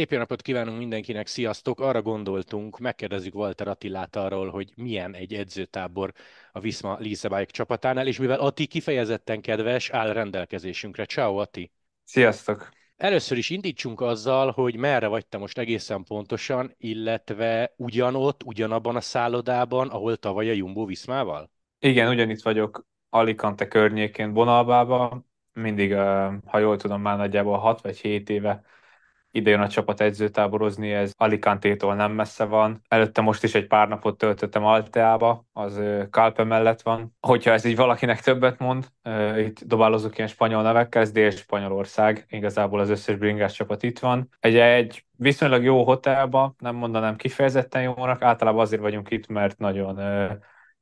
Szép jó napot kívánunk mindenkinek, sziasztok! Arra gondoltunk, megkérdezzük Walter Attilát arról, hogy milyen egy edzőtábor a Viszma Lisebike csapatánál, és mivel Ati kifejezetten kedves, áll rendelkezésünkre. Ciao, Ati! Sziasztok! Először is indítsunk azzal, hogy merre vagy te most egészen pontosan, illetve ugyanott, ugyanabban a szállodában, ahol tavaly a Jumbo Viszmával? Igen, ugyanitt vagyok Alicante környékén, Bonalbában, mindig, ha jól tudom, már nagyjából 6 vagy 7 éve ide jön a csapat edzőtáborozni, ez Alicante-tól nem messze van. Előtte most is egy pár napot töltöttem Alteába, az Kalpe mellett van. Hogyha ez így valakinek többet mond, itt dobálozok ilyen spanyol nevekkel, ez Dél-Spanyolország, igazából az összes bringás csapat itt van. Egy, egy viszonylag jó hotelba, nem mondanám kifejezetten jónak, általában azért vagyunk itt, mert nagyon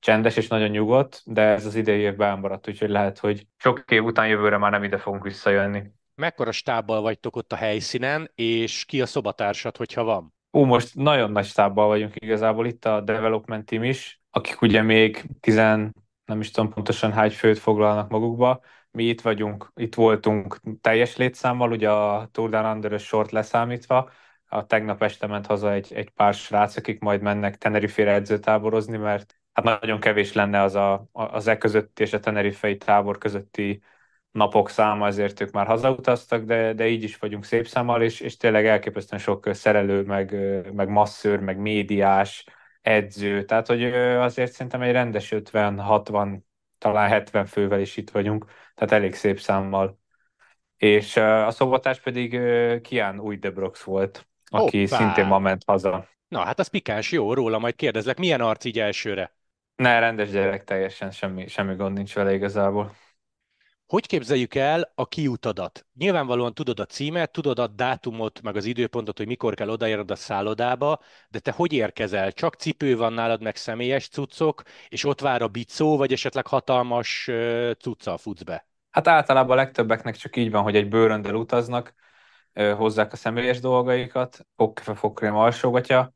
csendes és nagyon nyugodt, de ez az idei évben maradt, úgyhogy lehet, hogy sok év után jövőre már nem ide fogunk visszajönni mekkora stábbal vagytok ott a helyszínen, és ki a szobatársad, hogyha van? Ú, most nagyon nagy stábbal vagyunk igazából itt a development team is, akik ugye még 10, nem is tudom pontosan hány főt foglalnak magukba. Mi itt vagyunk, itt voltunk teljes létszámmal, ugye a Tour Down under sort leszámítva, a tegnap este ment haza egy, egy pár srác, akik majd mennek Tenerife-re edzőtáborozni, mert hát nagyon kevés lenne az a, az e közötti és a Tenerifei tábor közötti napok száma, ezért ők már hazautaztak, de, de így is vagyunk szép számmal, és, és tényleg elképesztően sok szerelő, meg, meg masszőr, meg médiás, edző, tehát hogy azért szerintem egy rendes 50-60, talán 70 fővel is itt vagyunk, tehát elég szép számmal. És a szobatás pedig Kian új Debrox volt, aki Hoppá. szintén ma ment haza. Na, hát az pikáns, jó, róla majd kérdezlek, milyen arc így elsőre? Ne, rendes gyerek, teljesen semmi, semmi gond nincs vele igazából hogy képzeljük el a kiutadat? Nyilvánvalóan tudod a címet, tudod a dátumot, meg az időpontot, hogy mikor kell odaérned a szállodába, de te hogy érkezel? Csak cipő van nálad, meg személyes cuccok, és ott vár a bicó, vagy esetleg hatalmas cuccal futsz be? Hát általában a legtöbbeknek csak így van, hogy egy bőröndel utaznak, hozzák a személyes dolgaikat, fogkefe, fogkrém, alsógatja,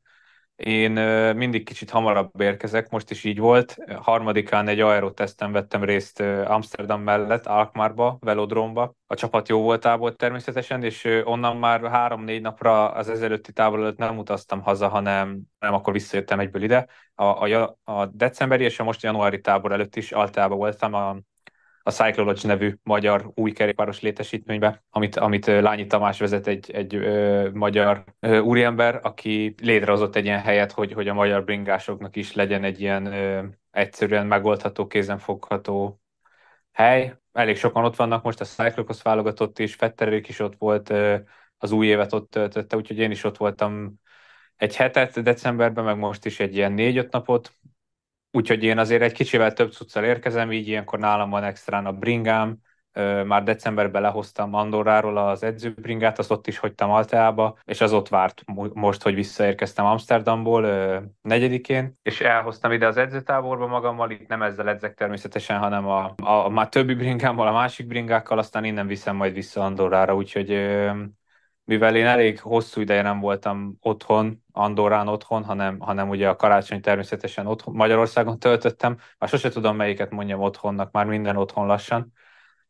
én mindig kicsit hamarabb érkezek, most is így volt. Harmadikán egy aerotesten vettem részt Amsterdam mellett, Alkmaarba, Velodromba. A csapat jó voltából természetesen, és onnan már három-négy napra az ezelőtti távol előtt nem utaztam haza, hanem nem akkor visszajöttem egyből ide. A, a, a decemberi és a most januári tábor előtt is Altában voltam, a a Cyclology nevű magyar új kerékpáros létesítménybe, amit, amit Lányi Tamás vezet egy, egy ö, magyar ö, úriember, aki létrehozott egy ilyen helyet, hogy, hogy a magyar bringásoknak is legyen egy ilyen ö, egyszerűen megoldható, kézenfogható hely. Elég sokan ott vannak most, a Cyclocross válogatott is, Fetterék is ott volt, ö, az új évet ott töltötte, úgyhogy én is ott voltam egy hetet decemberben, meg most is egy ilyen négy-öt napot, Úgyhogy én azért egy kicsivel több cuccal érkezem, így ilyenkor nálam van extrán a bringám, már decemberben lehoztam Andorráról az edzőbringát, azt ott is hagytam Alteába, és az ott várt most, hogy visszaérkeztem Amsterdamból negyedikén, és elhoztam ide az edzőtáborba magammal, itt nem ezzel edzek természetesen, hanem a, a, a már többi bringámmal, a másik bringákkal, aztán innen viszem majd vissza Andorrára, úgyhogy mivel én elég hosszú ideje nem voltam otthon, Andorán otthon, hanem, hanem ugye a karácsony természetesen otthon, Magyarországon töltöttem, már sose tudom melyiket mondjam otthonnak, már minden otthon lassan,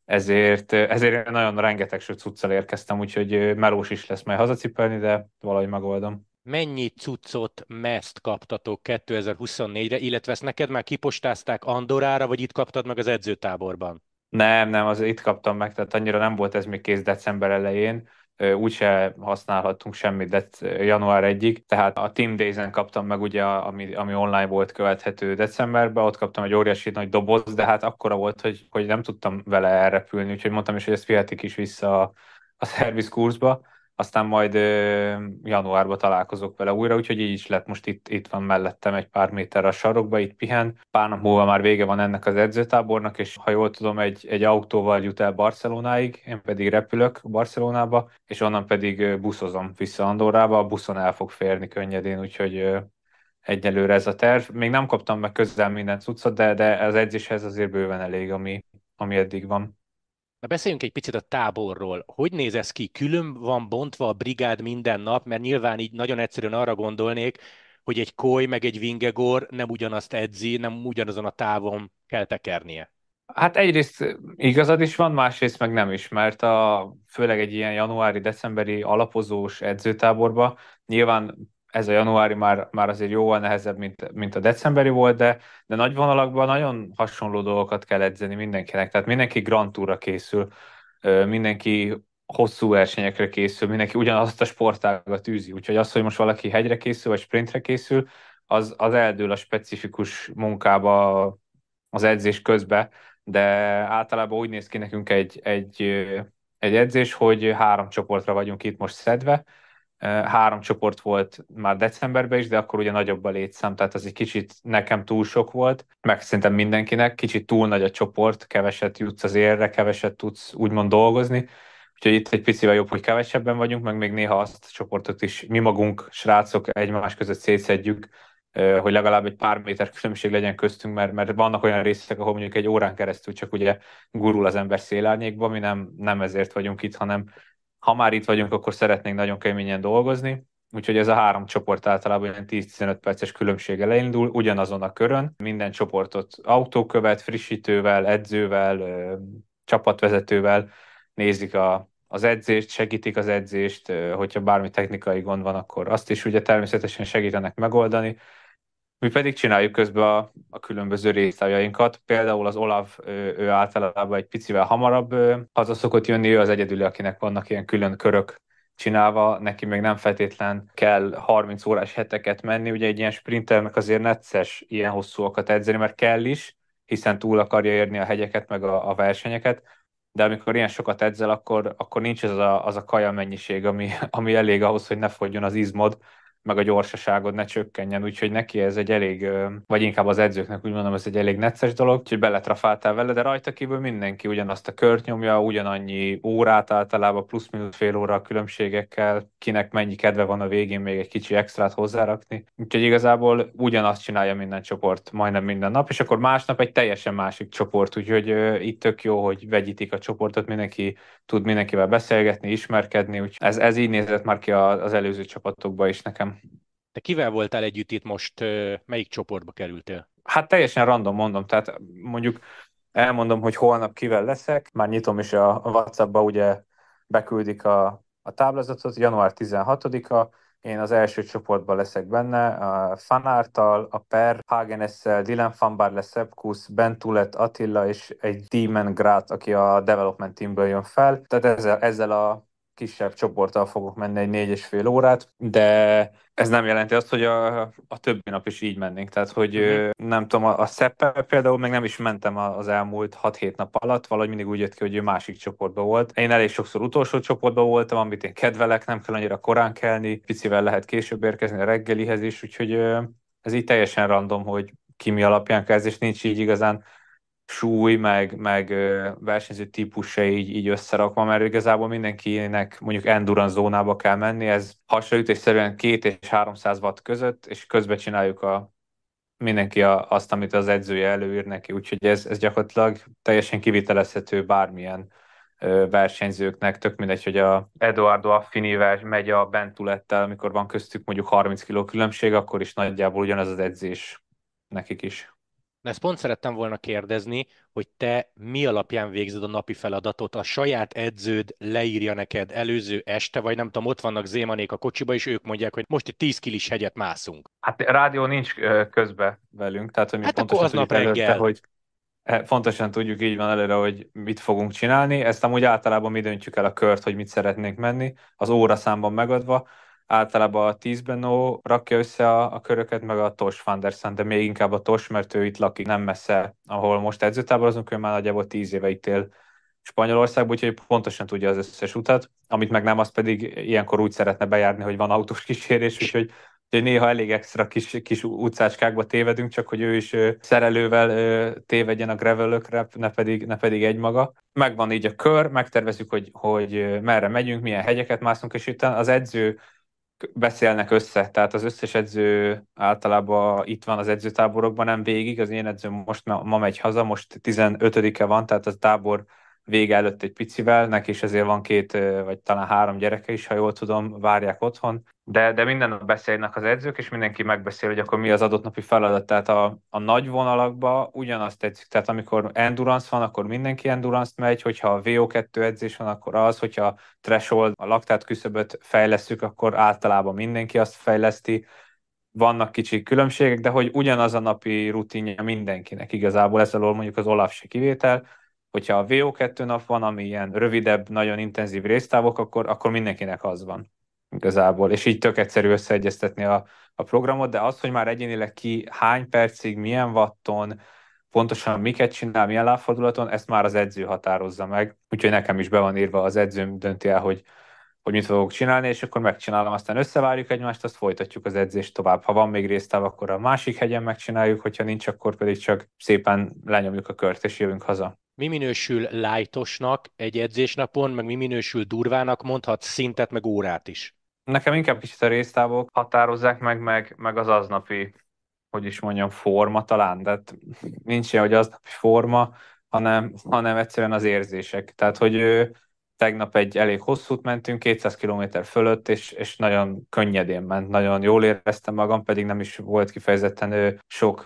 ezért, ezért nagyon rengeteg cuccal érkeztem, úgyhogy melós is lesz majd hazacipelni, de valahogy megoldom. Mennyi cuccot, meszt kaptatok 2024-re, illetve ezt neked már kipostázták Andorára, vagy itt kaptad meg az edzőtáborban? Nem, nem, az itt kaptam meg, tehát annyira nem volt ez még kész december elején úgyse használhattunk semmit de január 1 tehát a Team Days-en kaptam meg ugye, ami, ami online volt követhető decemberben, ott kaptam egy óriási nagy doboz, de hát akkora volt, hogy, hogy nem tudtam vele elrepülni, úgyhogy mondtam is, hogy ezt vihetik is vissza a, a service kurzba, aztán majd ö, januárban találkozok vele újra, úgyhogy így is lett, most itt, itt van mellettem egy pár méter a sarokba, itt pihen. Pár nap múlva már vége van ennek az edzőtábornak, és ha jól tudom, egy, egy autóval jut el Barcelonáig, én pedig repülök Barcelonába, és onnan pedig buszozom vissza Andorrába, a buszon el fog férni könnyedén, úgyhogy ö, egyelőre ez a terv. Még nem kaptam meg közel minden cuccot, de, de az edzéshez azért bőven elég, ami, ami eddig van. Na beszéljünk egy picit a táborról. Hogy néz ez ki? Külön van bontva a brigád minden nap, mert nyilván így nagyon egyszerűen arra gondolnék, hogy egy koly meg egy vingegor nem ugyanazt edzi, nem ugyanazon a távon kell tekernie. Hát egyrészt igazad is van, másrészt meg nem is, mert a, főleg egy ilyen januári-decemberi alapozós edzőtáborba nyilván ez a januári már, már azért jóval nehezebb, mint, mint a decemberi volt, de, de nagy vonalakban nagyon hasonló dolgokat kell edzeni mindenkinek. Tehát mindenki Grand Tourra készül, mindenki hosszú versenyekre készül, mindenki ugyanazt a sportágat tűzi. Úgyhogy az, hogy most valaki hegyre készül, vagy sprintre készül, az, az eldől a specifikus munkába az edzés közbe, de általában úgy néz ki nekünk egy, egy, egy edzés, hogy három csoportra vagyunk itt most szedve, három csoport volt már decemberben is, de akkor ugye nagyobb a létszám, tehát az egy kicsit nekem túl sok volt, meg szerintem mindenkinek, kicsit túl nagy a csoport, keveset jutsz az érre, keveset tudsz úgymond dolgozni, úgyhogy itt egy picivel jobb, hogy kevesebben vagyunk, meg még néha azt a csoportot is mi magunk, srácok egymás között szétszedjük, hogy legalább egy pár méter különbség legyen köztünk, mert, mert vannak olyan részek, ahol mondjuk egy órán keresztül csak ugye gurul az ember szélárnyékba, mi nem, nem ezért vagyunk itt, hanem ha már itt vagyunk, akkor szeretnénk nagyon keményen dolgozni, úgyhogy ez a három csoport általában ilyen 10-15 perces különbséggel indul ugyanazon a körön. Minden csoportot autókövet, frissítővel, edzővel, csapatvezetővel nézik a, az edzést, segítik az edzést, hogyha bármi technikai gond van, akkor azt is ugye természetesen segítenek megoldani, mi pedig csináljuk közben a, a különböző résztagjainkat. Például az Olav, ő, ő általában egy picivel hamarabb haza szokott jönni, ő az egyedül, akinek vannak ilyen külön körök csinálva, neki még nem feltétlen kell 30 órás heteket menni, ugye egy ilyen sprinternek azért necces ilyen hosszúakat edzeni, mert kell is, hiszen túl akarja érni a hegyeket, meg a, a versenyeket, de amikor ilyen sokat edzel, akkor, akkor nincs az a, az a kaja mennyiség, ami, ami elég ahhoz, hogy ne fogjon az izmod, meg a gyorsaságod ne csökkenjen, úgyhogy neki ez egy elég, vagy inkább az edzőknek úgy mondom, ez egy elég necces dolog, úgyhogy beletrafáltál vele, de rajta kívül mindenki ugyanazt a kört nyomja, ugyanannyi órát általában, plusz minus fél óra a különbségekkel, kinek mennyi kedve van a végén még egy kicsi extrát hozzárakni. Úgyhogy igazából ugyanazt csinálja minden csoport, majdnem minden nap, és akkor másnap egy teljesen másik csoport, úgyhogy itt tök jó, hogy vegyítik a csoportot, mindenki tud mindenkivel beszélgetni, ismerkedni, úgyhogy ez, ez így nézett már ki az előző csapatokba is nekem. Te kivel voltál együtt itt most, melyik csoportba kerültél? Hát teljesen random mondom, tehát mondjuk elmondom, hogy holnap kivel leszek, már nyitom is a WhatsApp-ba, ugye beküldik a, a táblázatot, január 16-a, én az első csoportban leszek benne, a Fanártal, a Per, Hagenesszel, Dylan Fanbarle, Sepkus, Bentulet, Attila és egy Demon Grát, aki a development teamből jön fel. Tehát ezzel, ezzel a kisebb csoporttal fogok menni egy négy és fél órát, de ez nem jelenti azt, hogy a, a többi nap is így mennénk. Tehát, hogy mm-hmm. nem tudom, a, a szeppel például még nem is mentem az elmúlt 6-7 nap alatt, valahogy mindig úgy jött ki, hogy ő másik csoportban volt. Én elég sokszor utolsó csoportban voltam, amit én kedvelek, nem kell annyira korán kelni, picivel lehet később érkezni a reggelihez is, úgyhogy ez így teljesen random, hogy ki mi alapján kezd, és nincs így igazán súly, meg, meg versenyző típusa így, így összerakva, mert igazából mindenkinek mondjuk endurance zónába kell menni, ez hasraütésszerűen 2 és 300 watt között, és közben csináljuk a mindenki a, azt, amit az edzője előír neki, úgyhogy ez, ez gyakorlatilag teljesen kivitelezhető bármilyen ö, versenyzőknek, tök mindegy, hogy a Eduardo Affini megy a bentulettel, amikor van köztük mondjuk 30 kg különbség, akkor is nagyjából ugyanaz az edzés nekik is. Na ezt pont szerettem volna kérdezni, hogy te mi alapján végzed a napi feladatot? A saját edződ leírja neked előző este, vagy nem tudom, ott vannak zémanék a kocsiba, és ők mondják, hogy most itt 10 kilis hegyet mászunk. Hát rádió nincs közbe velünk, tehát hogy mi hát pontosan aznap előtte, hogy fontosan eh, tudjuk így van előre, hogy mit fogunk csinálni. Ezt amúgy általában mi döntjük el a kört, hogy mit szeretnénk menni, az óra számban megadva általában a 10 Benó rakja össze a, a köröket, meg a Tos van der Sand, de még inkább a Tos, mert ő itt lakik nem messze, ahol most edzőtáborozunk, ő már nagyjából 10 éve itt él Spanyolországban, úgyhogy pontosan tudja az összes utat, amit meg nem, az pedig ilyenkor úgy szeretne bejárni, hogy van autós kísérés, úgyhogy hogy néha elég extra kis, kis utcácskákba tévedünk, csak hogy ő is ő, szerelővel ő, tévedjen a gravelökre, ne pedig, ne pedig egymaga. Megvan így a kör, megtervezzük, hogy, hogy merre megyünk, milyen hegyeket mászunk, és utána az edző beszélnek össze, tehát az összes edző általában itt van az edzőtáborokban, nem végig, az én edzőm most ma, ma megy haza, most 15-e van, tehát az tábor vége előtt egy picivel, neki is ezért van két, vagy talán három gyereke is, ha jól tudom, várják otthon, de, de minden nap beszélnek az edzők, és mindenki megbeszél, hogy akkor mi az adott napi feladat. Tehát a, a nagy vonalakba ugyanazt tetszik. Tehát amikor endurance van, akkor mindenki endurance megy, hogyha a VO2 edzés van, akkor az, hogyha threshold, a laktát küszöböt fejlesztjük, akkor általában mindenki azt fejleszti. Vannak kicsi különbségek, de hogy ugyanaz a napi rutinja mindenkinek igazából, ezzel mondjuk az Olaf se kivétel, hogyha a VO2 nap van, ami ilyen rövidebb, nagyon intenzív résztávok, akkor, akkor mindenkinek az van igazából, és így tök egyszerű összeegyeztetni a, a programot, de az, hogy már egyénileg ki hány percig, milyen vatton, pontosan miket csinál, milyen lábfordulaton, ezt már az edző határozza meg, úgyhogy nekem is be van írva, az edzőm dönti el, hogy, hogy mit fogok csinálni, és akkor megcsinálom, aztán összevárjuk egymást, azt folytatjuk az edzést tovább. Ha van még résztáv, akkor a másik hegyen megcsináljuk, hogyha nincs, akkor pedig csak szépen lenyomjuk a kört, és jövünk haza mi minősül lájtosnak egy edzésnapon, meg mi minősül durvának, mondhat szintet, meg órát is. Nekem inkább kicsit a résztávok határozzák meg, meg, meg az aznapi, hogy is mondjam, forma talán, de nincs ilyen, hogy aznapi forma, hanem, hanem egyszerűen az érzések. Tehát, hogy tegnap egy elég hosszút mentünk, 200 km fölött, és, és nagyon könnyedén ment, nagyon jól éreztem magam, pedig nem is volt kifejezetten sok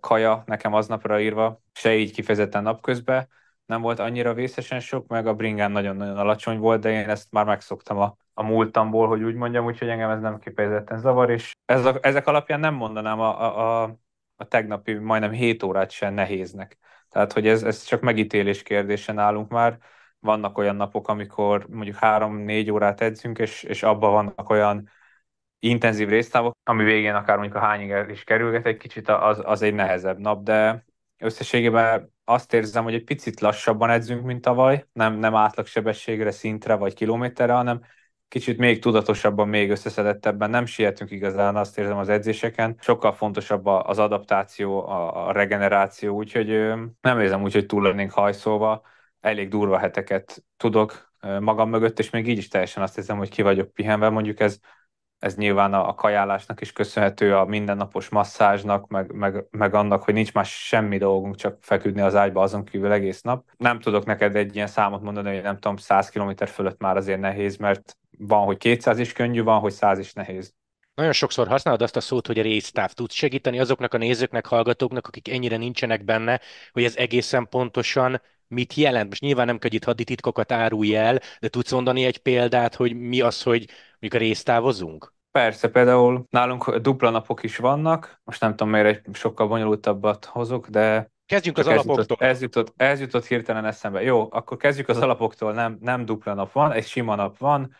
kaja nekem aznapra írva, se így kifejezetten napközben, nem volt annyira vészesen sok, meg a bringán nagyon-nagyon alacsony volt, de én ezt már megszoktam a, a múltamból, hogy úgy mondjam, úgyhogy engem ez nem kifejezetten zavar, és ez a, ezek alapján nem mondanám a, a, a, a tegnapi majdnem 7 órát sem nehéznek. Tehát, hogy ez, ez csak megítélés kérdése nálunk már, vannak olyan napok, amikor mondjuk három-négy órát edzünk, és, és abban vannak olyan intenzív résztávok, ami végén akár mondjuk a hányig is kerülget egy kicsit, az, az egy nehezebb nap, de összességében azt érzem, hogy egy picit lassabban edzünk, mint tavaly, nem, nem átlagsebességre, szintre vagy kilométerre, hanem kicsit még tudatosabban, még összeszedettebben, nem sietünk igazán, azt érzem az edzéseken. Sokkal fontosabb az adaptáció, a regeneráció, úgyhogy nem érzem úgy, hogy túl lennénk hajszóba elég durva heteket tudok magam mögött, és még így is teljesen azt hiszem, hogy ki vagyok pihenve, mondjuk ez, ez nyilván a, a kajálásnak is köszönhető, a mindennapos masszázsnak, meg, meg, meg annak, hogy nincs más semmi dolgunk, csak feküdni az ágyba azon kívül egész nap. Nem tudok neked egy ilyen számot mondani, hogy nem tudom, 100 km fölött már azért nehéz, mert van, hogy 200 is könnyű, van, hogy 100 is nehéz. Nagyon sokszor használod azt a szót, hogy a résztáv. tud segíteni azoknak a nézőknek, hallgatóknak, akik ennyire nincsenek benne, hogy ez egészen pontosan mit jelent. Most nyilván nem kell, hogy itt titkokat árulj el, de tudsz mondani egy példát, hogy mi az, hogy mondjuk résztávozunk? Persze, például nálunk dupla napok is vannak, most nem tudom, miért egy sokkal bonyolultabbat hozok, de Kezdjünk az ez alapoktól. Jutott, ez jutott, ez jutott hirtelen eszembe. Jó, akkor kezdjük az alapoktól. Nem, nem dupla nap van, egy sima nap van,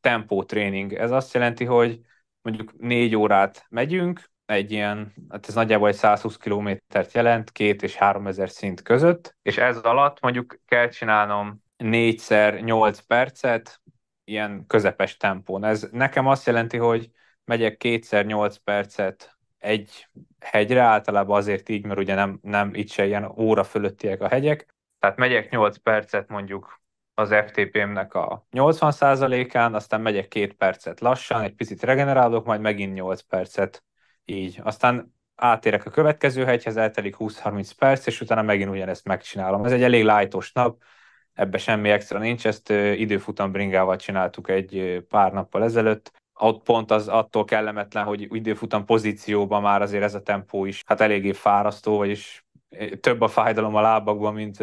tempótréning. Ez azt jelenti, hogy mondjuk négy órát megyünk, egy ilyen, hát ez nagyjából egy 120 kilométert jelent, két és három ezer szint között, és ez alatt mondjuk kell csinálnom négyszer 8 percet, ilyen közepes tempón. Ez nekem azt jelenti, hogy megyek kétszer 8 percet egy hegyre, általában azért így, mert ugye nem, nem itt se ilyen óra fölöttiek a hegyek, tehát megyek 8 percet mondjuk az FTP-mnek a 80%-án, aztán megyek két percet lassan, egy picit regenerálok, majd megint 8 percet így. Aztán átérek a következő hegyhez, eltelik 20-30 perc, és utána megint ugyanezt megcsinálom. Ez egy elég lájtos nap, ebbe semmi extra nincs, ezt időfutam bringával csináltuk egy pár nappal ezelőtt, ott pont az attól kellemetlen, hogy időfutam pozícióban már azért ez a tempó is hát eléggé fárasztó, vagyis több a fájdalom a lábakban, mint,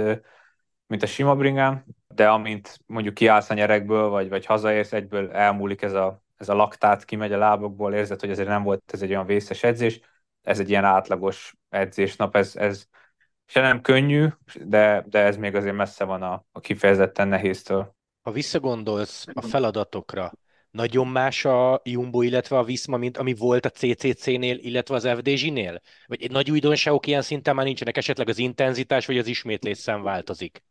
mint a sima bringám, de amint mondjuk kiállsz a nyerekből, vagy, vagy hazaérsz, egyből elmúlik ez a ez a laktát kimegy a lábokból, érzed, hogy azért nem volt ez egy olyan vészes edzés, ez egy ilyen átlagos edzésnap, ez, ez se nem könnyű, de, de ez még azért messze van a, a kifejezetten nehéztől. Ha visszagondolsz a feladatokra, nagyon más a Jumbo, illetve a Viszma, mint ami volt a CCC-nél, illetve az FDZ-nél? Vagy egy nagy újdonságok ilyen szinten már nincsenek, esetleg az intenzitás vagy az ismétlés szem változik?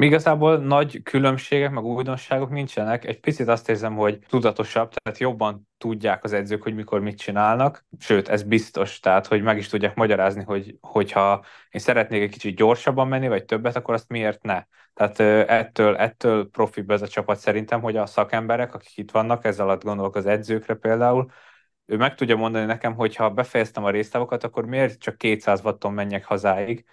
Igazából nagy különbségek, meg újdonságok nincsenek. Egy picit azt érzem, hogy tudatosabb, tehát jobban tudják az edzők, hogy mikor mit csinálnak. Sőt, ez biztos, tehát hogy meg is tudják magyarázni, hogy hogyha én szeretnék egy kicsit gyorsabban menni, vagy többet, akkor azt miért ne. Tehát ettől, ettől profibb ez a csapat szerintem, hogy a szakemberek, akik itt vannak, ezzel alatt gondolok az edzőkre például, ő meg tudja mondani nekem, hogy ha befejeztem a résztávokat, akkor miért csak 200 watton menjek hazáig,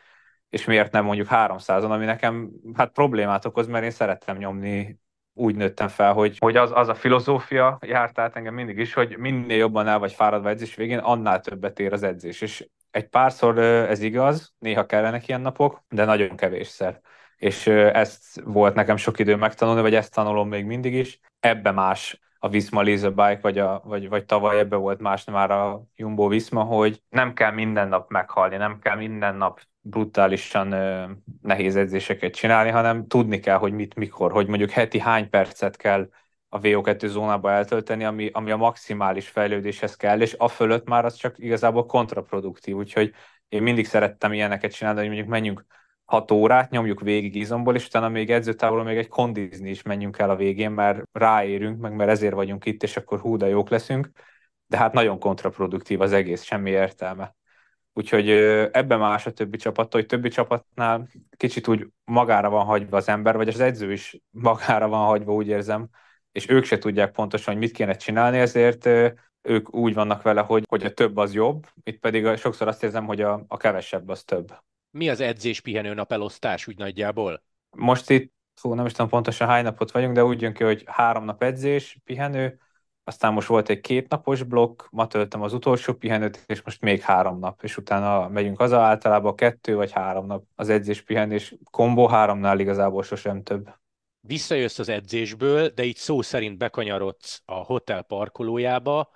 és miért nem mondjuk 300-on, ami nekem hát problémát okoz, mert én szerettem nyomni úgy nőttem fel, hogy, hogy az, az a filozófia járt át engem mindig is, hogy minél jobban el vagy fáradva edzés végén, annál többet ér az edzés. És egy párszor ez igaz, néha kellene ilyen napok, de nagyon kevésszer. És ezt volt nekem sok idő megtanulni, vagy ezt tanulom még mindig is. Ebbe más a Visma Laser Bike, vagy, a, vagy, vagy tavaly ebbe volt más már a Jumbo Visma, hogy nem kell minden nap meghalni, nem kell minden nap brutálisan ö, nehéz edzéseket csinálni, hanem tudni kell, hogy mit, mikor, hogy mondjuk heti hány percet kell a VO2 zónába eltölteni, ami, ami a maximális fejlődéshez kell, és a fölött már az csak igazából kontraproduktív, úgyhogy én mindig szerettem ilyeneket csinálni, hogy mondjuk menjünk 6 órát, nyomjuk végig izomból, és utána még edzőtávolon még egy kondizni is menjünk el a végén, mert ráérünk, meg mert ezért vagyunk itt, és akkor hú, de jók leszünk, de hát nagyon kontraproduktív az egész, semmi értelme. Úgyhogy ebben más a többi csapat, hogy többi csapatnál kicsit úgy magára van hagyva az ember, vagy az edző is magára van hagyva, úgy érzem, és ők se tudják pontosan, hogy mit kéne csinálni, ezért ők úgy vannak vele, hogy, hogy a több az jobb, itt pedig sokszor azt érzem, hogy a, a kevesebb az több mi az edzés-pihenő nap elosztás úgy nagyjából? Most itt, fú, nem is tudom pontosan hány napot vagyunk, de úgy jön ki, hogy három nap edzés, pihenő, aztán most volt egy kétnapos blokk, ma töltem az utolsó pihenőt, és most még három nap, és utána megyünk haza, általában kettő vagy három nap az edzés-pihenés kombó, háromnál igazából sosem több. Visszajössz az edzésből, de így szó szerint bekanyarodsz a hotel parkolójába,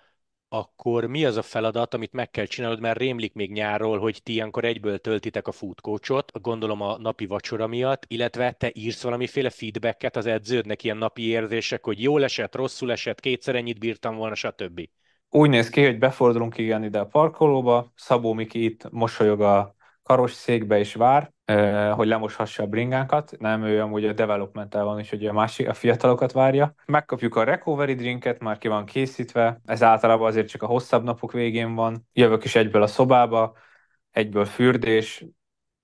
akkor mi az a feladat, amit meg kell csinálod, mert rémlik még nyáról, hogy ti ilyenkor egyből töltitek a futkócsot, gondolom a napi vacsora miatt, illetve te írsz valamiféle feedbacket az edződnek, ilyen napi érzések, hogy jól esett, rosszul esett, kétszer ennyit bírtam volna, stb. Úgy néz ki, hogy befordulunk igen ide a parkolóba, Szabó Miki itt mosolyog a karosszékbe is vár, hogy lemoshassa a bringánkat, nem ő amúgy a developmenttel van, és a másik, a fiatalokat várja. Megkapjuk a recovery drinket, már ki van készítve, ez általában azért csak a hosszabb napok végén van. Jövök is egyből a szobába, egyből fürdés,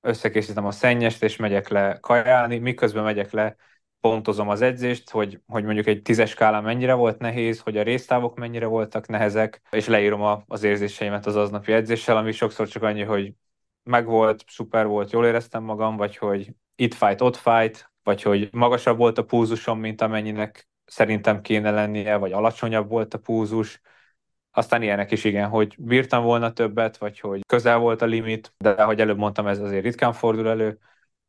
összekészítem a szennyest, és megyek le kajálni, miközben megyek le, pontozom az edzést, hogy, hogy mondjuk egy tízes skálán mennyire volt nehéz, hogy a résztávok mennyire voltak nehezek, és leírom a, az érzéseimet az aznapi edzéssel, ami sokszor csak annyi, hogy meg volt, szuper volt, jól éreztem magam, vagy hogy itt fight, ott fight, vagy hogy magasabb volt a púzusom, mint amennyinek szerintem kéne lennie, vagy alacsonyabb volt a púzus. Aztán ilyenek is igen, hogy bírtam volna többet, vagy hogy közel volt a limit, de ahogy előbb mondtam, ez azért ritkán fordul elő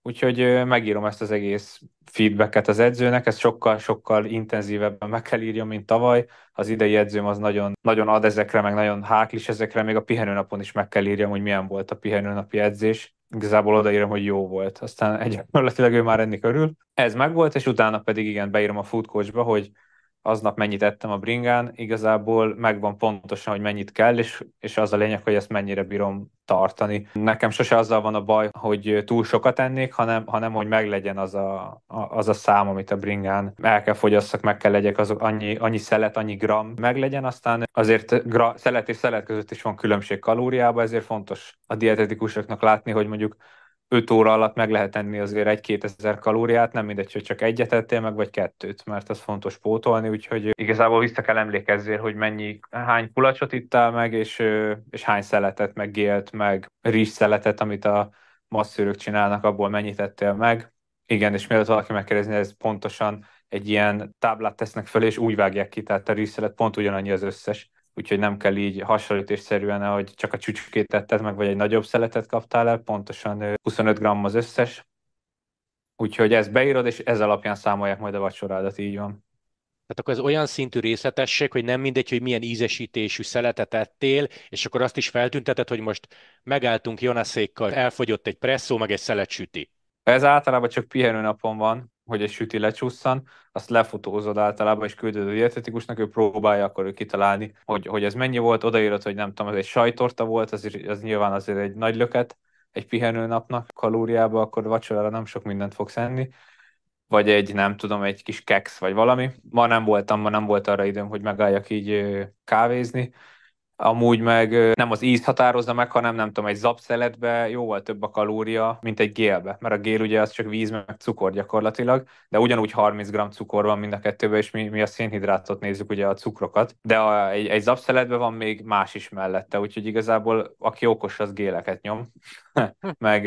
úgyhogy megírom ezt az egész feedbacket az edzőnek, ezt sokkal-sokkal intenzívebben meg kell írjam, mint tavaly. Az idei edzőm az nagyon, nagyon ad ezekre, meg nagyon háklis ezekre, még a pihenőnapon is meg kell írjam, hogy milyen volt a pihenőnapi edzés. Igazából odaírom, hogy jó volt. Aztán egyelőre ő már enni körül. Ez megvolt, és utána pedig igen, beírom a food coachba, hogy aznap mennyit ettem a bringán, igazából megvan pontosan, hogy mennyit kell, és, és az a lényeg, hogy ezt mennyire bírom tartani. Nekem sose azzal van a baj, hogy túl sokat ennék, hanem, hanem hogy meglegyen az a, a, az a szám, amit a bringán el kell fogyasszak, meg kell legyek, azok annyi, annyi szelet, annyi gram meglegyen, aztán azért gra, szelet és szelet között is van különbség kalóriába ezért fontos a dietetikusoknak látni, hogy mondjuk 5 óra alatt meg lehet enni azért egy-két kalóriát, nem mindegy, hogy csak egyet ettél meg, vagy kettőt, mert az fontos pótolni, úgyhogy igazából vissza kell emlékezzél, hogy mennyi, hány kulacsot ittál meg, és, és hány szeletet, meg gélt, meg szeletet, amit a masszőrök csinálnak, abból mennyit ettél meg. Igen, és mielőtt valaki megkérdezni, ez pontosan egy ilyen táblát tesznek föl, és úgy vágják ki, tehát a szelet pont ugyanannyi az összes úgyhogy nem kell így hasonlítésszerűen, hogy csak a csücskét tetted meg, vagy egy nagyobb szeletet kaptál el, pontosan 25 g az összes, úgyhogy ezt beírod, és ez alapján számolják majd a vacsorádat, így van. Tehát akkor ez olyan szintű részletesség, hogy nem mindegy, hogy milyen ízesítésű szeletet ettél, és akkor azt is feltünteted, hogy most megálltunk Jonaszékkal, elfogyott egy presszó, meg egy süti. Ez általában csak napon van, hogy egy süti lecsusszan, azt lefotózod általában, és küldöd a dietetikusnak, ő próbálja akkor ő kitalálni, hogy, hogy ez mennyi volt, odaírod, hogy nem tudom, ez egy sajtorta volt, az, az nyilván azért egy nagy löket, egy pihenőnapnak kalóriába, akkor vacsorára nem sok mindent fogsz enni, vagy egy, nem tudom, egy kis keksz, vagy valami. Ma nem voltam, ma nem volt arra időm, hogy megálljak így kávézni, amúgy meg nem az íz határozza meg, hanem nem tudom, egy zapszeletbe jóval több a kalória, mint egy gélbe, mert a gél ugye az csak víz meg cukor gyakorlatilag, de ugyanúgy 30 g cukor van mind a kettőben, és mi, mi a szénhidrátot nézzük, ugye a cukrokat, de a, egy, egy zapszeletben van még más is mellette, úgyhogy igazából aki okos, az géleket nyom, meg,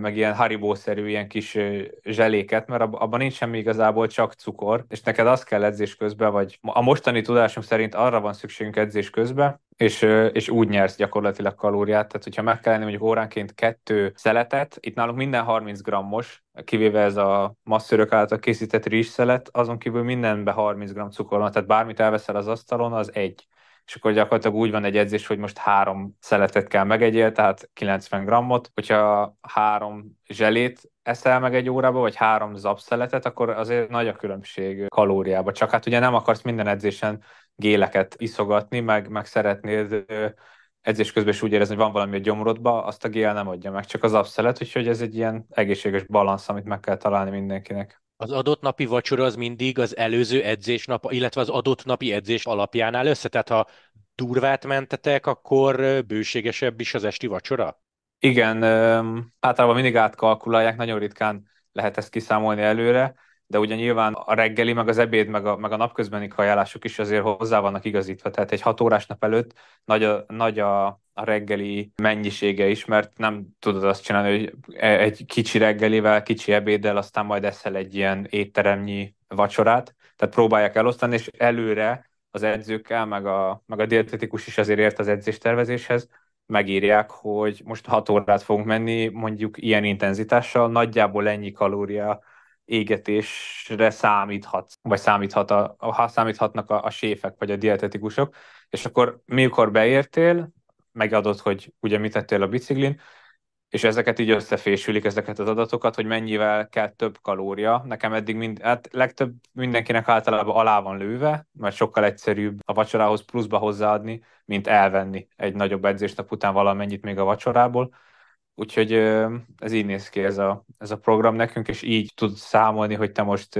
meg ilyen haribószerű ilyen kis zseléket, mert abban nincs semmi igazából, csak cukor, és neked az kell edzés közben, vagy a mostani tudásunk szerint arra van szükségünk edzés közben, és, és úgy nyersz gyakorlatilag kalóriát, tehát hogyha meg kell lenni mondjuk óránként kettő szeletet, itt nálunk minden 30 grammos, kivéve ez a masszörök által készített rizsszelet, azon kívül mindenben 30 gramm cukor van, tehát bármit elveszel az asztalon, az egy és akkor gyakorlatilag úgy van egy edzés, hogy most három szeletet kell megegyél, tehát 90 grammot, hogyha három zselét eszel meg egy órába, vagy három zapszeletet, akkor azért nagy a különbség kalóriába. Csak hát ugye nem akarsz minden edzésen géleket iszogatni, meg, meg szeretnéd edzés közben is úgy érezni, hogy van valami a gyomrodba, azt a gél nem adja meg, csak az abszelet, úgyhogy ez egy ilyen egészséges balansz, amit meg kell találni mindenkinek. Az adott napi vacsora az mindig az előző edzés nap, illetve az adott napi edzés alapján áll össze, tehát ha durvát mentetek, akkor bőségesebb is az esti vacsora? Igen, általában mindig átkalkulálják, nagyon ritkán lehet ezt kiszámolni előre, de ugye nyilván a reggeli, meg az ebéd, meg a, meg a napközbeni kajálások is azért hozzá vannak igazítva. Tehát egy hat órás nap előtt nagy a, nagy a, a reggeli mennyisége is, mert nem tudod azt csinálni, hogy e, egy kicsi reggelivel, kicsi ebéddel, aztán majd eszel egy ilyen étteremnyi vacsorát. Tehát próbálják elosztani, és előre az edzőkkel, meg a, meg a dietetikus is azért ért az tervezéshez megírják, hogy most 6 órát fogunk menni, mondjuk ilyen intenzitással, nagyjából ennyi kalória égetésre számíthat, vagy számíthat a, ha számíthatnak a, a séfek, vagy a dietetikusok, és akkor mikor beértél, megadod, hogy ugye mit tettél a biciklin, és ezeket így összefésülik, ezeket az adatokat, hogy mennyivel kell több kalória. Nekem eddig mind, hát legtöbb mindenkinek általában alá van lőve, mert sokkal egyszerűbb a vacsorához pluszba hozzáadni, mint elvenni egy nagyobb edzésnap után valamennyit még a vacsorából. Úgyhogy ez így néz ki ez a, ez a program nekünk, és így tud számolni, hogy te most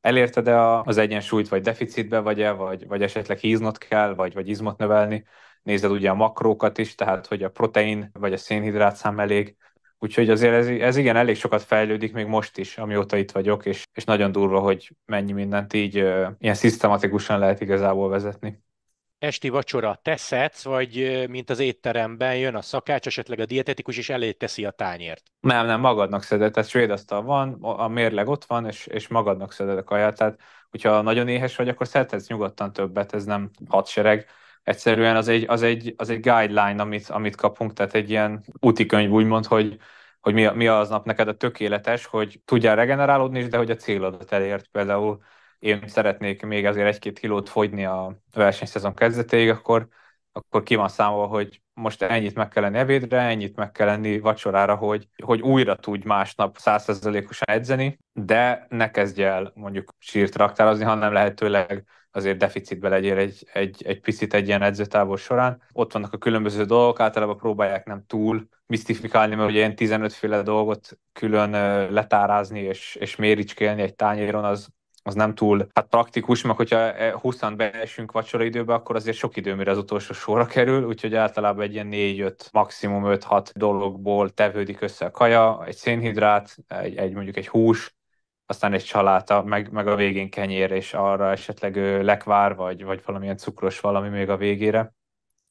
elérted-e az egyensúlyt, vagy deficitbe vagy-e, vagy, vagy esetleg híznot kell, vagy, vagy izmot növelni nézed ugye a makrókat is, tehát hogy a protein vagy a szénhidrát szám elég, Úgyhogy azért ez, ez igen, elég sokat fejlődik még most is, amióta itt vagyok, és, és nagyon durva, hogy mennyi mindent így ö, ilyen szisztematikusan lehet igazából vezetni. Esti vacsora teszedsz, vagy mint az étteremben jön a szakács, esetleg a dietetikus is elé teszi a tányért? Nem, nem, magadnak szeded, tehát svédasztal van, a mérleg ott van, és, és magadnak szeded a kaját, tehát hogyha nagyon éhes vagy, akkor szedhetsz nyugodtan többet, ez nem hadsereg, egyszerűen az egy, az egy, az egy guideline, amit, amit kapunk, tehát egy ilyen útikönyv úgymond, hogy, hogy mi, mi az nap neked a tökéletes, hogy tudjál regenerálódni is, de hogy a célodat elért például én szeretnék még azért egy-két kilót fogyni a versenyszezon kezdetéig, akkor, akkor ki van számolva, hogy most ennyit meg kell lenni ebédre, ennyit meg kell lenni vacsorára, hogy, hogy újra tudj másnap százszerzelékosan edzeni, de ne kezdj el mondjuk sírt raktározni, hanem lehetőleg azért deficitbe legyél egy, egy, egy picit egy ilyen edzőtábor során. Ott vannak a különböző dolgok, általában próbálják nem túl misztifikálni, mert ugye ilyen 15 féle dolgot külön letárázni és, és méricskélni egy tányéron, az, az nem túl hát praktikus, mert hogyha 20-an e, beesünk vacsora időbe, akkor azért sok idő, mire az utolsó sorra kerül, úgyhogy általában egy ilyen 4-5, maximum 5-6 dologból tevődik össze a kaja, egy szénhidrát, egy, egy mondjuk egy hús, aztán egy saláta, meg, meg a végén kenyér, és arra esetleg lekvár, vagy, vagy valamilyen cukros valami még a végére.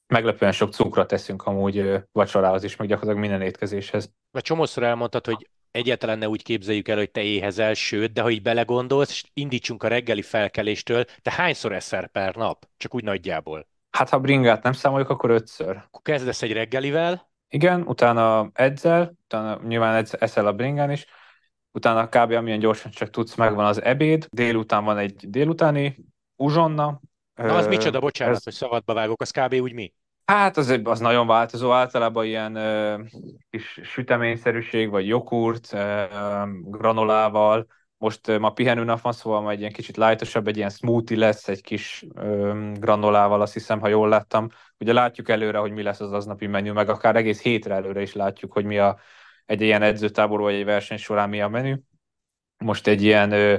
Meglepően sok cukrot teszünk amúgy vacsorához is, meg gyakorlatilag minden étkezéshez. Mert csomószor elmondtad, hogy egyáltalán ne úgy képzeljük el, hogy te éhezel, sőt, de ha így belegondolsz, indítsunk a reggeli felkeléstől, te hányszor eszel per nap? Csak úgy nagyjából. Hát ha bringát nem számoljuk, akkor ötször. Akkor kezdesz egy reggelivel? Igen, utána edzel, utána nyilván edz, eszel a bringán is, utána kb. amilyen gyorsan csak tudsz, megvan az ebéd, délután van egy délutáni uzsonna. Na az ö, micsoda, bocsánat, ez... hogy szabadba vágok, az kb. úgy mi? Hát az, az nagyon változó, általában ilyen ö, kis süteményszerűség, vagy jogurt, ö, granolával. Most ö, ma pihenőnap van, szóval majd egy ilyen kicsit lightosabb, egy ilyen smoothie lesz, egy kis ö, granolával, azt hiszem, ha jól láttam. Ugye látjuk előre, hogy mi lesz az aznapi menü, meg akár egész hétre előre is látjuk, hogy mi a egy ilyen edzőtábor vagy egy verseny során mi a menü. Most egy ilyen ö,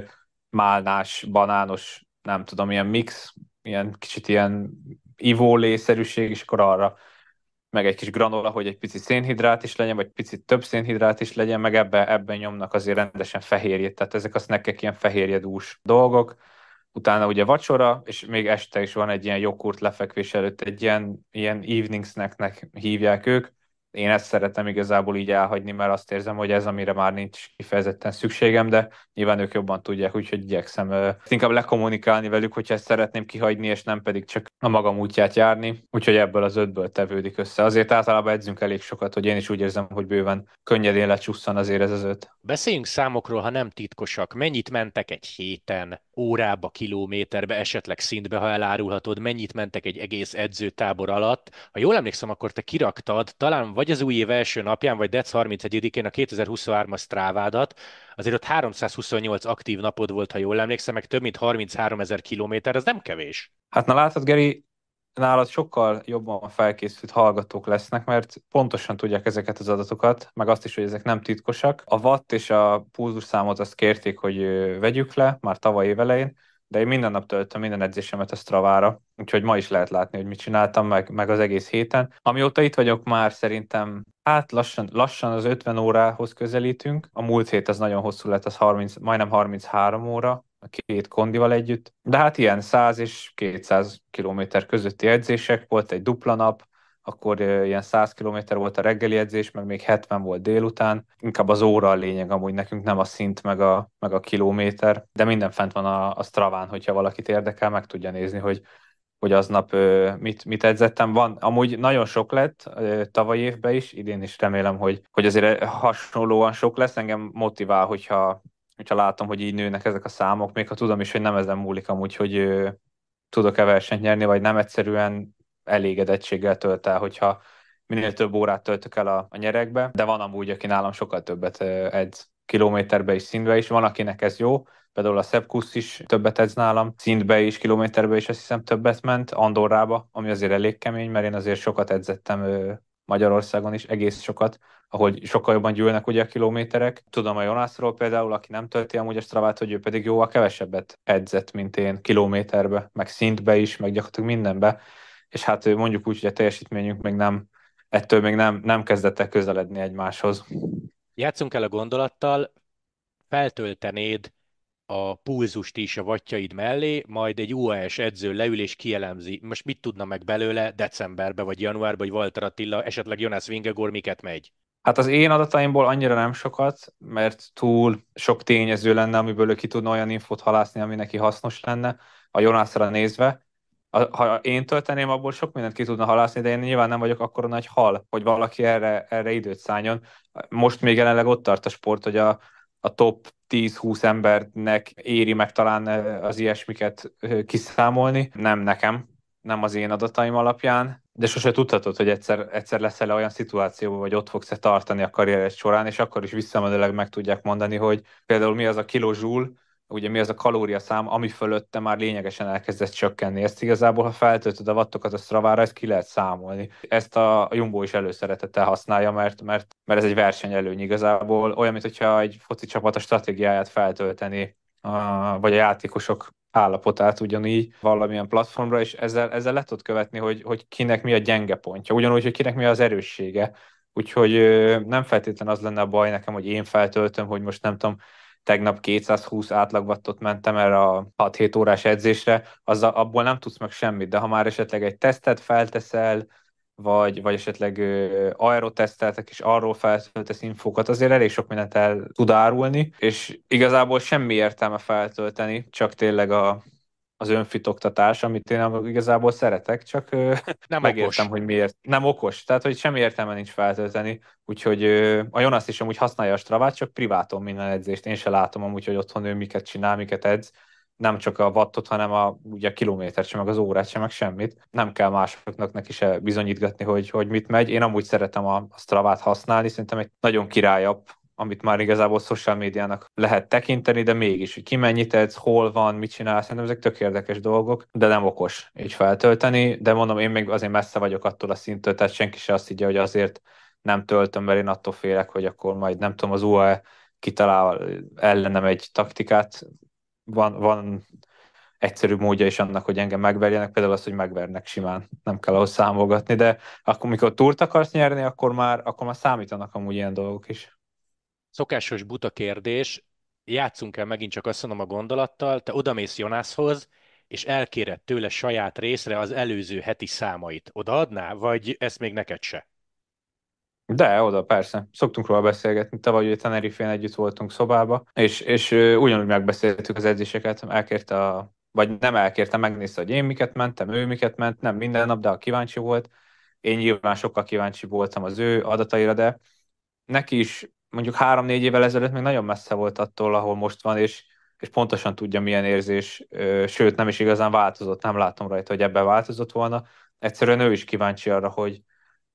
málnás, banános, nem tudom, ilyen mix, ilyen kicsit ilyen ivólészerűség, és akkor arra meg egy kis granola, hogy egy pici szénhidrát is legyen, vagy picit több szénhidrát is legyen, meg ebben ebben nyomnak azért rendesen fehérjét, tehát ezek az nekek ilyen fehérjedús dolgok, utána ugye vacsora, és még este is van egy ilyen jogurt lefekvés előtt, egy ilyen, ilyen evening snacknek hívják ők, én ezt szeretem igazából így elhagyni, mert azt érzem, hogy ez, amire már nincs kifejezetten szükségem, de nyilván ők jobban tudják, úgyhogy igyekszem ö, inkább lekommunikálni velük, hogyha ezt szeretném kihagyni, és nem pedig csak a magam útját járni, úgyhogy ebből az ötből tevődik össze. Azért általában edzünk elég sokat, hogy én is úgy érzem, hogy bőven könnyedén lecsusszan azért ez az öt. Beszéljünk számokról, ha nem titkosak. Mennyit mentek egy héten? órába, kilométerbe, esetleg szintbe, ha elárulhatod, mennyit mentek egy egész edzőtábor alatt. Ha jól emlékszem, akkor te kiraktad, talán vagy az új év első napján, vagy dec 31-én a 2023-as strávádat, azért ott 328 aktív napod volt, ha jól emlékszem, meg több mint 33 ezer kilométer, az nem kevés. Hát na látod, Geri, nálad sokkal jobban felkészült hallgatók lesznek, mert pontosan tudják ezeket az adatokat, meg azt is, hogy ezek nem titkosak. A watt és a számot azt kérték, hogy vegyük le már tavaly évelején, de én minden nap töltöm minden edzésemet a Stravára, úgyhogy ma is lehet látni, hogy mit csináltam, meg, meg az egész héten. Amióta itt vagyok már szerintem, hát lassan, lassan az 50 órához közelítünk. A múlt hét az nagyon hosszú lett, az 30, majdnem 33 óra, a két kondival együtt. De hát ilyen 100 és 200 kilométer közötti edzések, volt egy dupla nap, akkor ilyen 100 km volt a reggeli edzés, meg még 70 volt délután. Inkább az óra a lényeg amúgy nekünk, nem a szint, meg a, meg a kilométer, de minden fent van a, a Straván, hogyha valakit érdekel, meg tudja nézni, hogy hogy aznap mit, mit edzettem. Van, amúgy nagyon sok lett tavaly évben is, idén is remélem, hogy, hogy azért hasonlóan sok lesz. Engem motivál, hogyha hogyha látom, hogy így nőnek ezek a számok, még ha tudom is, hogy nem ezen múlik amúgy, hogy tudok-e versenyt nyerni, vagy nem egyszerűen elégedettséggel tölt el, hogyha minél több órát töltök el a, a nyerekbe, de van amúgy, aki nálam sokkal többet edz kilométerbe is, szintbe is, van akinek ez jó, például a Szebkusz is többet edz nálam, szintbe is, kilométerbe is azt hiszem többet ment, Andorrába, ami azért elég kemény, mert én azért sokat edzettem Magyarországon is, egész sokat, ahogy sokkal jobban gyűlnek ugye a kilométerek. Tudom a Jonasról például, aki nem tölti amúgy a stravát, hogy ő pedig jóval kevesebbet edzett, mint én kilométerbe, meg szintbe is, meg gyakorlatilag mindenbe. És hát mondjuk úgy, hogy a teljesítményünk még nem, ettől még nem, nem kezdett el közeledni egymáshoz. Játszunk el a gondolattal, feltöltenéd a pulzust is a vatjaid mellé, majd egy UAS edző leül és kielemzi, most mit tudna meg belőle decemberbe vagy januárba, vagy Walter Attila, esetleg Jonas Vingegor miket megy. Hát az én adataimból annyira nem sokat, mert túl sok tényező lenne, amiből ő ki tudna olyan infót halászni, ami neki hasznos lenne, a Jonasra nézve. Ha én tölteném, abból sok mindent ki tudna halászni, de én nyilván nem vagyok akkora nagy hal, hogy valaki erre, erre időt szálljon. Most még jelenleg ott tart a sport, hogy a, a top 10-20 embernek éri meg talán eh, az ilyesmiket eh, kiszámolni, nem nekem nem az én adataim alapján, de sose tudhatod, hogy egyszer, egyszer leszel-e olyan szituációban, vagy ott fogsz-e tartani a karriered során, és akkor is visszamenőleg meg tudják mondani, hogy például mi az a kilozsúl, ugye mi az a kalóriaszám, ami fölötte már lényegesen elkezdett csökkenni. Ezt igazából, ha feltöltöd a vattokat a stravára, ezt ki lehet számolni. Ezt a Jumbo is előszeretettel használja, mert, mert, mert ez egy versenyelőny igazából. Olyan, mintha egy foci csapat a stratégiáját feltölteni, vagy a játékosok állapotát ugyanígy valamilyen platformra, és ezzel, ezzel le tudod követni, hogy, hogy kinek mi a gyenge pontja, ugyanúgy, hogy kinek mi az erőssége. Úgyhogy nem feltétlen az lenne a baj nekem, hogy én feltöltöm, hogy most nem tudom, tegnap 220 átlagvattot mentem erre a 6-7 órás edzésre, az abból nem tudsz meg semmit, de ha már esetleg egy tesztet felteszel, vagy, vagy esetleg aeroteszteltek, és arról feltöltesz infókat, azért elég sok mindent el tud árulni, és igazából semmi értelme feltölteni, csak tényleg a, az önfitoktatás, amit én igazából szeretek, csak nem megértem, okos. hogy miért. Nem okos, tehát hogy semmi értelme nincs feltölteni, úgyhogy a Jonas is amúgy használja a Stravát, csak privátom minden edzést, én se látom amúgy, hogy otthon ő miket csinál, miket edz, nem csak a wattot, hanem a, ugye a kilométert sem, meg az órát sem, meg semmit. Nem kell másoknak neki se bizonyítgatni, hogy, hogy mit megy. Én amúgy szeretem a, a Stravát használni, szerintem egy nagyon királyabb amit már igazából social médiának lehet tekinteni, de mégis, hogy ki mennyit edz, hol van, mit csinál, szerintem ezek tök érdekes dolgok, de nem okos így feltölteni, de mondom, én még azért messze vagyok attól a szintől, tehát senki se azt higgye, hogy azért nem töltöm, mert én attól félek, hogy akkor majd nem tudom, az UAE kitalál ellenem egy taktikát, van, van egyszerű módja is annak, hogy engem megverjenek, például az, hogy megvernek simán, nem kell ahhoz számogatni, de akkor, mikor túrt akarsz nyerni, akkor már, akkor már számítanak amúgy ilyen dolgok is. Szokásos buta kérdés, játszunk el megint csak azt mondom a gondolattal, te odamész Jonászhoz, és elkéred tőle saját részre az előző heti számait. Odaadná, vagy ezt még neked se? De, oda persze. Szoktunk róla beszélgetni. Tavaly ugye Tenerife-n együtt voltunk szobába, és, és ugyanúgy megbeszéltük az edzéseket, elkérte a vagy nem elkérte, megnézte, hogy én miket mentem, ő miket ment, nem minden nap, de a kíváncsi volt. Én nyilván sokkal kíváncsi voltam az ő adataira, de neki is mondjuk három-négy évvel ezelőtt még nagyon messze volt attól, ahol most van, és, és pontosan tudja, milyen érzés, sőt, nem is igazán változott, nem látom rajta, hogy ebben változott volna. Egyszerűen ő is kíváncsi arra, hogy,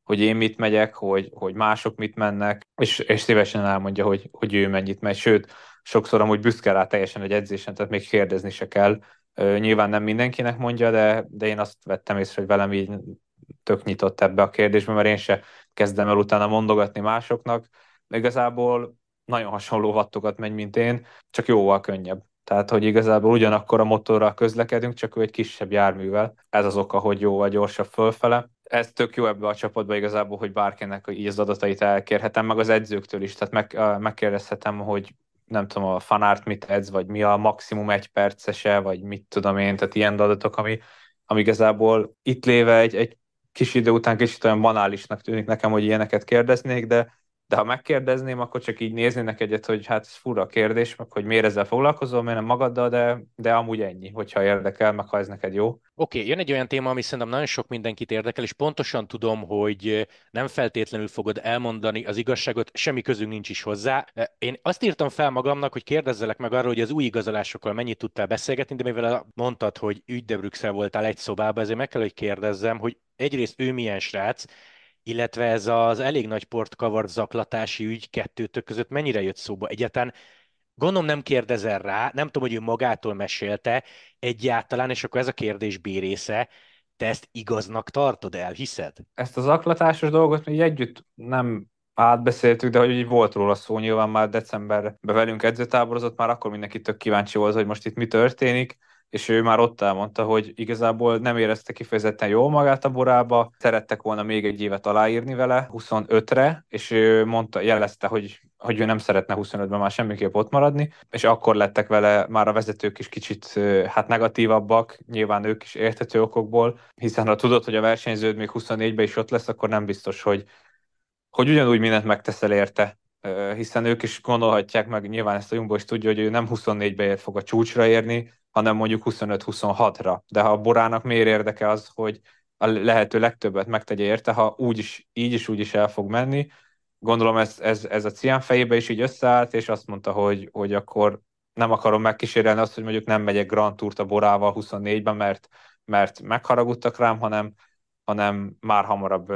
hogy én mit megyek, hogy, hogy mások mit mennek, és, és szívesen elmondja, hogy, hogy ő mennyit megy. Sőt, sokszor amúgy büszke rá teljesen egy edzésen, tehát még kérdezni se kell. Nyilván nem mindenkinek mondja, de, de én azt vettem észre, hogy velem így tök nyitott ebbe a kérdésbe, mert én se kezdem el utána mondogatni másoknak. Igazából nagyon hasonló vattokat megy, mint én, csak jóval könnyebb. Tehát, hogy igazából ugyanakkor a motorral közlekedünk, csak ő egy kisebb járművel. Ez az oka, hogy jó vagy gyorsabb fölfele. Ez tök jó ebbe a csapatba igazából, hogy bárkinek így az adatait elkérhetem, meg az edzőktől is. Tehát meg, megkérdezhetem, hogy nem tudom, a fanárt mit edz, vagy mi a maximum egy percese, vagy mit tudom én, tehát ilyen adatok, ami, ami igazából itt léve egy, egy kis idő után kicsit olyan banálisnak tűnik nekem, hogy ilyeneket kérdeznék, de de ha megkérdezném, akkor csak így néznének egyet, hogy hát ez fura kérdés, meg hogy miért ezzel foglalkozom, miért nem magaddal, de, de amúgy ennyi, hogyha érdekel, meg ha ez neked jó. Oké, okay, jön egy olyan téma, ami szerintem nagyon sok mindenkit érdekel, és pontosan tudom, hogy eh, nem feltétlenül fogod elmondani az igazságot, semmi közünk nincs is hozzá. Eh, én azt írtam fel magamnak, hogy kérdezzelek meg arról, hogy az új igazolásokkal mennyit tudtál beszélgetni, de mivel mondtad, hogy ügydebrükszel voltál egy szobában, ezért meg kell, hogy kérdezzem, hogy egyrészt ő milyen srác, illetve ez az elég nagy port kavart zaklatási ügy kettőtök között mennyire jött szóba egyáltalán? Gondolom nem kérdezel rá, nem tudom, hogy ő magától mesélte egyáltalán, és akkor ez a kérdés B része, te ezt igaznak tartod, elhiszed? Ezt az zaklatásos dolgot mi együtt nem átbeszéltük, de hogy így volt róla szó, nyilván már decemberben velünk edzőtáborozott, már akkor mindenki tök kíváncsi volt, hogy most itt mi történik és ő már ott elmondta, hogy igazából nem érezte kifejezetten jól magát a borába, szerettek volna még egy évet aláírni vele, 25-re, és ő mondta, jelezte, hogy hogy ő nem szeretne 25-ben már semmiképp ott maradni, és akkor lettek vele már a vezetők is kicsit hát negatívabbak, nyilván ők is érthető okokból, hiszen ha tudod, hogy a versenyződ még 24-ben is ott lesz, akkor nem biztos, hogy, hogy ugyanúgy mindent megteszel érte, hiszen ők is gondolhatják meg, nyilván ezt a Jumbo is tudja, hogy ő nem 24-be ér fog a csúcsra érni, hanem mondjuk 25-26-ra. De ha a Borának miért érdeke az, hogy a lehető legtöbbet megtegye érte, ha úgy is, így is úgy is el fog menni. Gondolom ez, ez, ez a cián fejébe is így összeállt, és azt mondta, hogy, hogy akkor nem akarom megkísérelni azt, hogy mondjuk nem megyek Grand Tourt a Borával 24-ben, mert, mert megharagudtak rám, hanem, hanem már hamarabb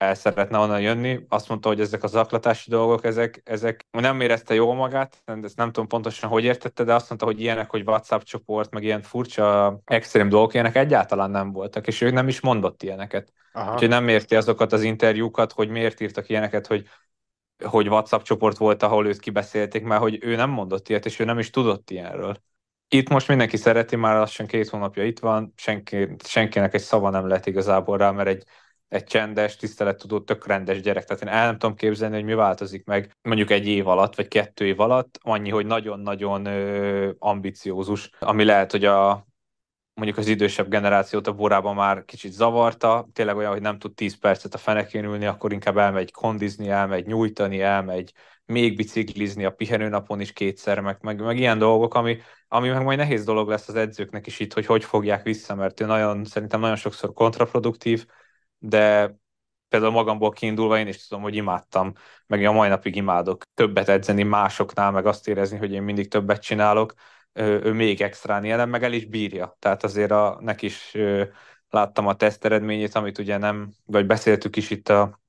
el szeretne onnan jönni. Azt mondta, hogy ezek a zaklatási dolgok, ezek, ezek nem érezte jól magát, de ezt nem tudom pontosan, hogy értette, de azt mondta, hogy ilyenek, hogy WhatsApp csoport, meg ilyen furcsa extrém dolgok, ilyenek egyáltalán nem voltak, és ő nem is mondott ilyeneket. Aha. Úgyhogy nem érti azokat az interjúkat, hogy miért írtak ilyeneket, hogy hogy WhatsApp csoport volt, ahol őt kibeszélték, mert hogy ő nem mondott ilyet, és ő nem is tudott ilyenről. Itt most mindenki szereti, már lassan két hónapja itt van, senki, senkinek egy szava nem lett igazából rá, mert egy egy csendes, tisztelettudó, tök rendes gyerek. Tehát én el nem tudom képzelni, hogy mi változik meg mondjuk egy év alatt, vagy kettő év alatt, annyi, hogy nagyon-nagyon ambiciózus, ami lehet, hogy a mondjuk az idősebb generációt a borában már kicsit zavarta, tényleg olyan, hogy nem tud 10 percet a fenekén ülni, akkor inkább elmegy kondizni, elmegy nyújtani, elmegy még biciklizni a pihenőnapon is kétszer, meg, meg, meg ilyen dolgok, ami, ami meg majd nehéz dolog lesz az edzőknek is itt, hogy hogy fogják vissza, mert ő nagyon, szerintem nagyon sokszor kontraproduktív, de például magamból kiindulva én is tudom, hogy imádtam, meg a mai napig imádok többet edzeni másoknál, meg azt érezni, hogy én mindig többet csinálok, ő, ő még extrán ilyen, meg el is bírja. Tehát azért a, neki is ő, láttam a teszt eredményét, amit ugye nem, vagy beszéltük is itt a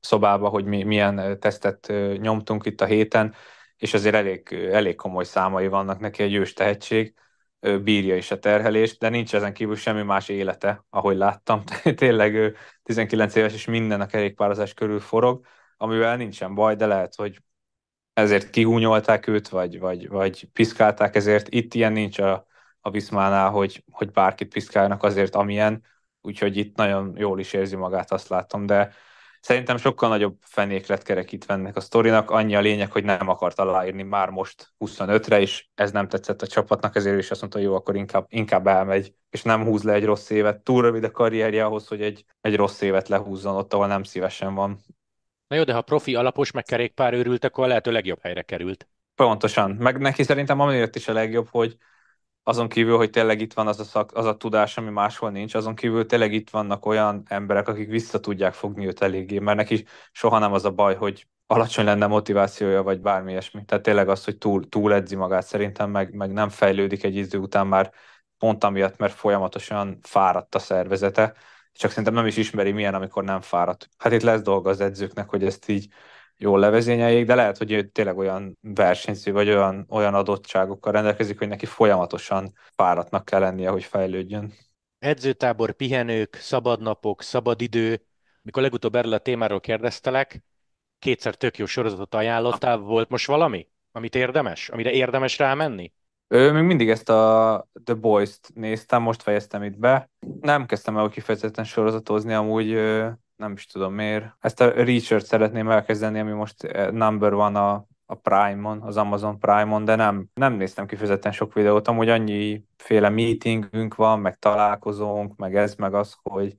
szobába, hogy mi, milyen tesztet nyomtunk itt a héten, és azért elég, elég komoly számai vannak neki, egy ős tehetség ő bírja is a terhelést, de nincs ezen kívül semmi más élete, ahogy láttam. Tényleg ő 19 éves, és minden a kerékpározás körül forog, amivel nincsen baj, de lehet, hogy ezért kihúnyolták őt, vagy, vagy, vagy piszkálták, ezért itt ilyen nincs a, a Viszmánál, hogy, hogy bárkit piszkálnak azért, amilyen, úgyhogy itt nagyon jól is érzi magát, azt látom, de Szerintem sokkal nagyobb fenék lett kerekítve ennek a sztorinak. Annyi a lényeg, hogy nem akart aláírni már most 25-re, és ez nem tetszett a csapatnak, ezért is azt mondta, jó, akkor inkább, inkább elmegy, és nem húz le egy rossz évet. Túl rövid a karrierje ahhoz, hogy egy, egy rossz évet lehúzzon ott, ahol nem szívesen van. Na jó, de ha profi alapos meg kerékpár őrült, akkor a lehető legjobb helyre került. Pontosan, meg neki szerintem amiért is a legjobb, hogy azon kívül, hogy tényleg itt van az a, szak, az a tudás, ami máshol nincs, azon kívül tényleg itt vannak olyan emberek, akik vissza tudják fogni őt eléggé, mert neki soha nem az a baj, hogy alacsony lenne motivációja, vagy bármi ilyesmi. Tehát tényleg az, hogy túl, túl edzi magát szerintem, meg, meg nem fejlődik egy idő után már pont amiatt, mert folyamatosan fáradt a szervezete, csak szerintem nem is ismeri milyen, amikor nem fáradt. Hát itt lesz dolga az edzőknek, hogy ezt így jól levezényeljék, de lehet, hogy ő tényleg olyan versenyző, vagy olyan, olyan adottságokkal rendelkezik, hogy neki folyamatosan fáradtnak kell lennie, hogy fejlődjön. Edzőtábor, pihenők, szabadnapok, szabadidő. Mikor legutóbb erről a témáról kérdeztelek, kétszer tök jó sorozatot ajánlottál, ah. volt most valami, amit érdemes, amire érdemes rámenni? Ő, még mindig ezt a The Boys-t néztem, most fejeztem itt be. Nem kezdtem el kifejezetten sorozatozni, amúgy nem is tudom miért. Ezt a Richard szeretném elkezdeni, ami most eh, number van a, a Prime-on, az Amazon Prime-on, de nem, nem néztem kifejezetten sok videót, amúgy annyi féle meetingünk van, meg találkozónk, meg ez, meg az, hogy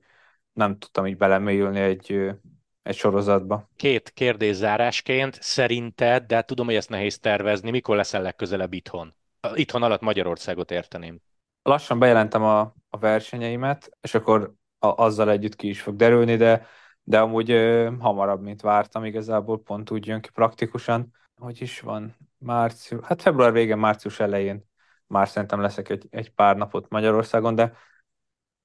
nem tudtam így belemélyülni egy, egy sorozatba. Két kérdés zárásként, szerinted, de tudom, hogy ezt nehéz tervezni, mikor leszel legközelebb itthon? Itthon alatt Magyarországot érteném. Lassan bejelentem a, a versenyeimet, és akkor a, azzal együtt ki is fog derülni, de, de amúgy ö, hamarabb, mint vártam, igazából pont úgy jön ki praktikusan, hogy is van március, hát február végén, március elején már szerintem leszek egy, egy pár napot Magyarországon, de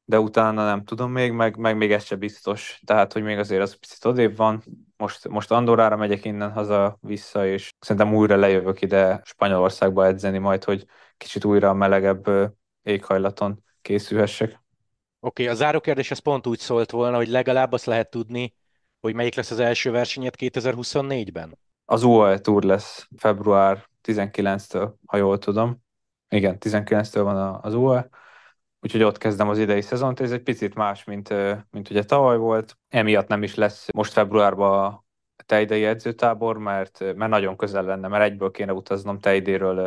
de utána nem tudom még, meg, meg még ez se biztos. Tehát, hogy még azért az picit odébb van. Most, most Andorára megyek innen haza vissza, és szerintem újra lejövök ide Spanyolországba edzeni majd, hogy kicsit újra a melegebb éghajlaton készülhessek. Oké, okay, a kérdés az pont úgy szólt volna, hogy legalább azt lehet tudni, hogy melyik lesz az első versenyed 2024-ben? Az UAE Tour lesz február 19-től, ha jól tudom. Igen, 19-től van az UAE, úgyhogy ott kezdem az idei szezont, ez egy picit más, mint, mint ugye tavaly volt. Emiatt nem is lesz most februárban a tejdei edzőtábor, mert, mert nagyon közel lenne, mert egyből kéne utaznom tejdéről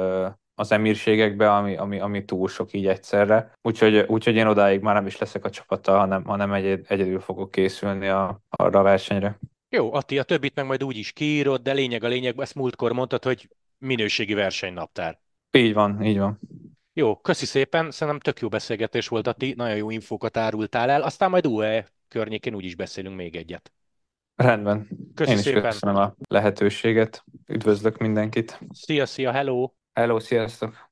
az emírségekbe, ami, ami, ami túl sok így egyszerre. Úgyhogy, úgyhogy én odáig már nem is leszek a csapattal, hanem, hanem egyed, egyedül fogok készülni a, arra a versenyre. Jó, Atti, a többit meg majd úgy is kiírod, de lényeg a lényeg, ezt múltkor mondtad, hogy minőségi versenynaptár. Így van, így van. Jó, köszi szépen, szerintem tök jó beszélgetés volt, Atti, nagyon jó infókat árultál el, aztán majd UE környékén úgy is beszélünk még egyet. Rendben. Köszi Én is szépen. köszönöm a lehetőséget. Üdvözlök mindenkit. Szia, szia, hello! Hello, sziasztok!